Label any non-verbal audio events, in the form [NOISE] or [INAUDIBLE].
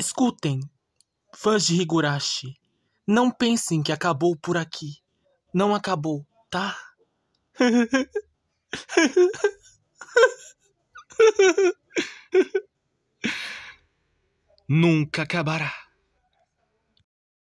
Escutem, fãs de Higurashi. Não pensem que acabou por aqui. Não acabou, tá? [LAUGHS] Nunca acabará.